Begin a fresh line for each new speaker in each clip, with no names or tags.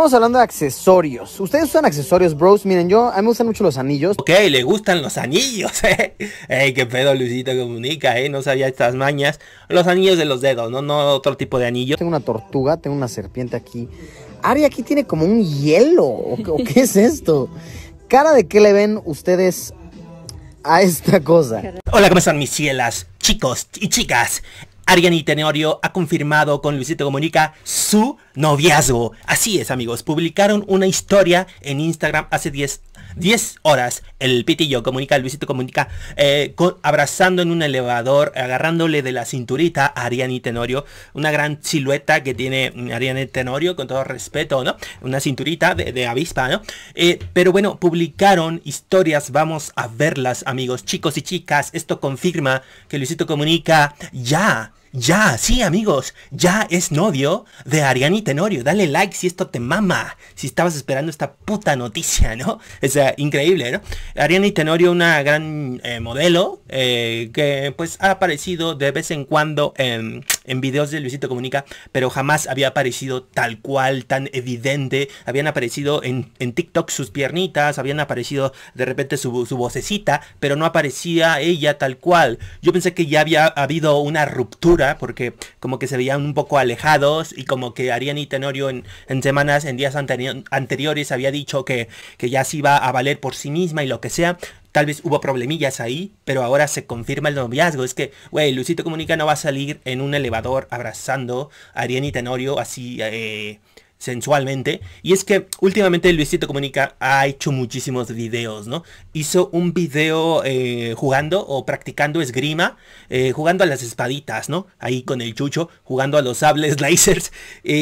Estamos hablando de accesorios. ¿Ustedes usan accesorios, bros? Miren, yo a mí me gustan mucho los anillos. Ok, le gustan los anillos, eh. Ey, qué pedo, Luisito comunica, eh. No sabía estas mañas. Los anillos de los dedos, no, no otro tipo de anillo. Tengo una tortuga, tengo una serpiente aquí. área aquí tiene como un hielo. ¿O, o qué es esto? ¿Cara de qué le ven ustedes a esta cosa? Hola, ¿cómo están mis cielas? Chicos y chicas, Ariani Tenorio ha confirmado con Luisito Comunica su noviazgo. Así es, amigos. Publicaron una historia en Instagram hace 10, horas. El pitillo comunica, Luisito comunica, eh, abrazando en un elevador, agarrándole de la cinturita a Ariani Tenorio. Una gran silueta que tiene mm, Ariani Tenorio, con todo respeto, ¿no? Una cinturita de, avispa, ¿no? Eh, pero bueno, publicaron historias. Vamos a verlas, amigos, chicos y chicas. Esto confirma que Luisito comunica ya ya, sí amigos, ya es novio de Ariani Tenorio. Dale like si esto te mama, si estabas esperando esta puta noticia, ¿no? Es increíble, ¿no? Ariani Tenorio, una gran eh, modelo eh, que pues ha aparecido de vez en cuando en en videos de Luisito Comunica, pero jamás había aparecido tal cual, tan evidente. Habían aparecido en, en TikTok sus piernitas, habían aparecido de repente su, vocecita, pero no aparecía ella tal cual. Yo pensé que ya había habido una ruptura, porque como que se veían un poco alejados y como que y Tenorio en, en semanas, en días anteriores había dicho que, que ya se iba a valer por sí misma y lo que sea Tal vez hubo problemillas ahí, pero ahora se confirma el noviazgo. Es que, güey, Luisito Comunica no va a salir en un elevador abrazando a Ariane y Tenorio así eh, sensualmente. Y es que últimamente Luisito Comunica ha hecho muchísimos videos, ¿no? Hizo un video eh, jugando o practicando esgrima, eh, jugando a las espaditas, ¿no? Ahí con el chucho, jugando a los sables lasers,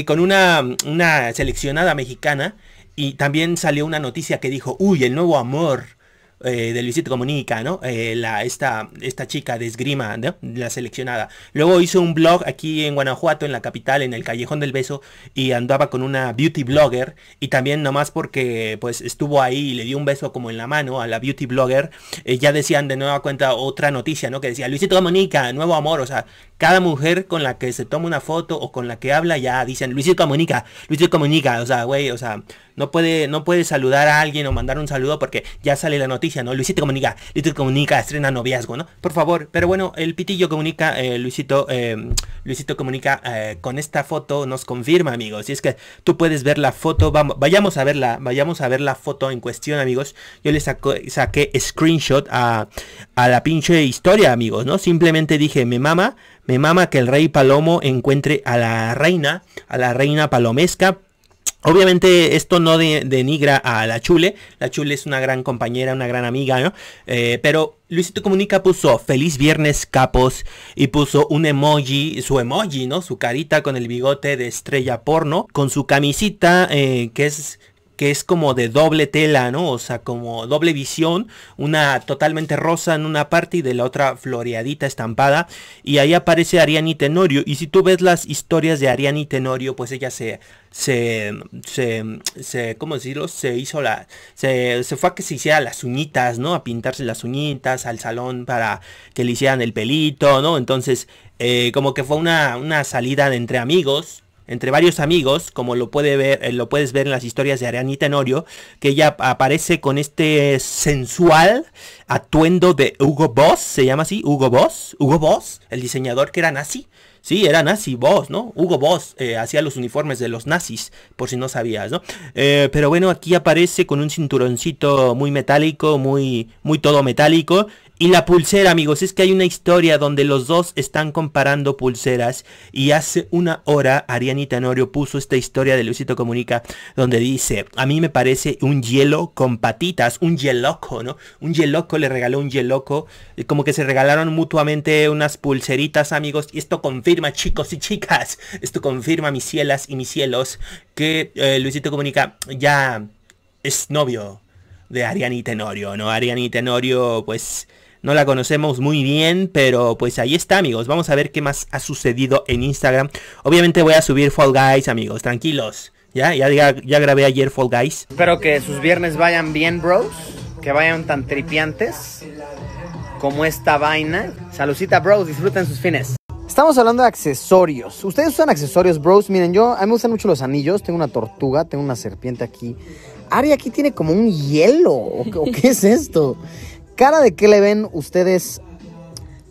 con una, una seleccionada mexicana. Y también salió una noticia que dijo, uy, el nuevo amor eh, de Luisito Comunica, ¿no? Eh, la, esta, esta chica de esgrima, ¿no? la seleccionada. Luego hizo un blog aquí en Guanajuato, en la capital, en el Callejón del Beso, y andaba con una beauty blogger, y también nomás porque pues estuvo ahí y le dio un beso como en la mano a la beauty blogger, eh, ya decían de nueva cuenta otra noticia, ¿no? Que decía, Luisito Comunica, nuevo amor, o sea, cada mujer con la que se toma una foto o con la que habla ya dicen Luisito comunica, Luisito comunica, o sea, güey, o sea, no puede, no puede saludar a alguien o mandar un saludo porque ya sale la noticia, ¿no? Luisito comunica, Luisito comunica, estrena noviazgo, ¿no? Por favor, pero bueno, el pitillo comunica, eh, Luisito, eh, Luisito comunica eh, con esta foto nos confirma, amigos. Y es que tú puedes ver la foto, vamos, vayamos a verla, vayamos a ver la foto en cuestión, amigos. Yo le saco, saqué screenshot a, a la pinche historia, amigos, ¿no? Simplemente dije, me mama, me mama que el rey Palomo encuentre a la reina, a la reina palomesca, Obviamente esto no denigra a la Chule, la Chule es una gran compañera, una gran amiga, ¿no? Eh, pero Luisito Comunica puso feliz viernes capos y puso un emoji, su emoji, ¿no? Su carita con el bigote de estrella porno, con su camisita eh, que es que es como de doble tela, ¿no? O sea, como doble visión, una totalmente rosa en una parte y de la otra floreadita estampada. Y ahí aparece Ariani Tenorio. Y si tú ves las historias de Ariani Tenorio, pues ella se, se, se, ¿cómo decirlo? Se hizo la, se, se fue a que se hiciera las uñitas, ¿no? A pintarse las uñitas, al salón para que le hicieran el pelito, ¿no? Entonces, eh, como que fue una, una salida entre amigos entre varios amigos, como lo, puede ver, eh, lo puedes ver en las historias de Arianita Tenorio, que ella aparece con este sensual atuendo de Hugo Boss, se llama así, Hugo Boss, Hugo Boss, el diseñador que era nazi. Sí, era nazi, Boss, ¿no? Hugo Boss eh, hacía los uniformes de los nazis, por si no sabías, ¿no? Eh, pero bueno, aquí aparece con un cinturoncito muy metálico, muy, muy todo metálico, y la pulsera, amigos, es que hay una historia donde los dos están comparando pulseras y hace una hora y Tenorio puso esta historia de Luisito Comunica donde dice, a mí me parece un hielo con patitas, un hieloco, ¿no? Un hieloco, le regaló un hieloco. Eh, como que se regalaron mutuamente unas pulseritas, amigos, y esto confirma, chicos y chicas, esto confirma, mis cielas y mis cielos, que eh, Luisito Comunica ya es novio de Ariani Tenorio, ¿no? Ariani Tenorio, pues no la conocemos muy bien, pero pues ahí está, amigos. Vamos a ver qué más ha sucedido en Instagram. Obviamente voy a subir Fall Guys, amigos. Tranquilos. Ya, ya, grabé ayer Fall Guys. Espero que sus viernes vayan bien, bros. Que vayan tan tripiantes como esta vaina. Salucita, bros. Disfruten sus fines. Estamos hablando de accesorios. ¿Ustedes usan accesorios, bros? Miren, yo a mí me gustan mucho los anillos. Tengo una tortuga, tengo una serpiente aquí. Ari aquí tiene como un hielo. ¿O, qué es esto? cara de qué le ven ustedes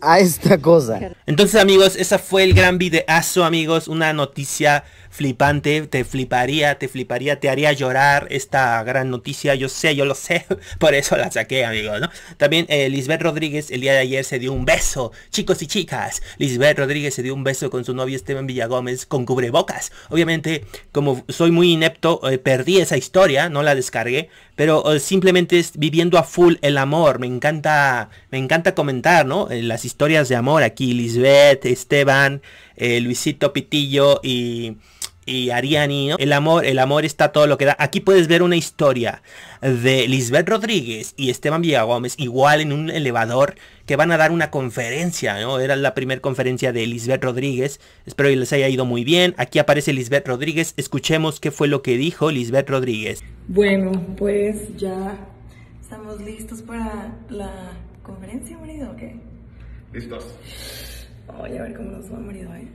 a esta cosa. Entonces amigos, esa fue el gran videazo amigos, una noticia flipante, te fliparía, te fliparía, te haría llorar esta gran noticia, yo sé, yo lo sé, por eso la saqué, amigos, ¿no? También eh, Lisbeth Rodríguez el día de ayer se dio un beso, chicos y chicas, Lisbeth Rodríguez se dio un beso con su novio Esteban Villagómez con cubrebocas. Obviamente, como soy muy inepto, eh, perdí esa historia, no la descargué, pero eh, simplemente es viviendo a full el amor, me encanta, me encanta comentar, ¿no? las historias de amor aquí, Lisbeth, Esteban, eh, Luisito Pitillo y, y Ariani, El amor, el amor está todo lo que da. Aquí puedes ver una historia de Lisbeth Rodríguez y Esteban Villagómez, Gómez, igual en un elevador, que van a dar una conferencia, ¿no? Era la primera conferencia de Lisbeth Rodríguez. Espero que les haya ido muy bien. Aquí aparece Lisbeth Rodríguez. Escuchemos qué fue lo que dijo Lisbeth Rodríguez. Bueno, pues ya estamos listos para la conferencia, marido, ¿o qué? Listos. Voy a ver cómo nos va, marido, ¿eh?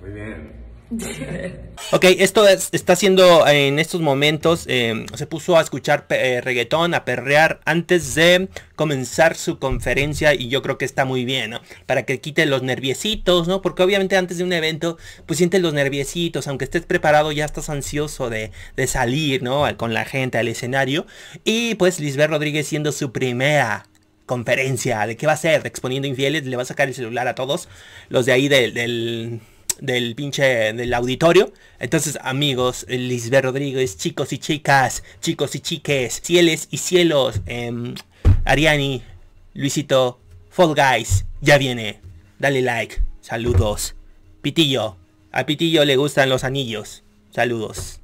Muy bien. ok, esto está siendo en estos momentos, em, se puso a escuchar eh, reggaetón, a perrear antes de comenzar su conferencia y yo creo que está muy bien, ¿no? Para que quite los nerviecitos, ¿no? Porque obviamente antes de un evento, pues sientes los nerviecitos, aunque estés preparado ya estás ansioso de, de salir, ¿no? Con la gente al escenario. Y pues Lisbeth Rodríguez siendo su primera conferencia, de qué va a ser, exponiendo infieles, le va a sacar el celular a todos los de ahí del, del, del pinche del auditorio. Entonces, amigos, Lisbeth Rodríguez, chicos y chicas, chicos y chiques, cieles y cielos, em, Ariani, Luisito, Fall Guys, ya viene. Dale like, saludos. Pitillo, a Pitillo le gustan los anillos. Saludos.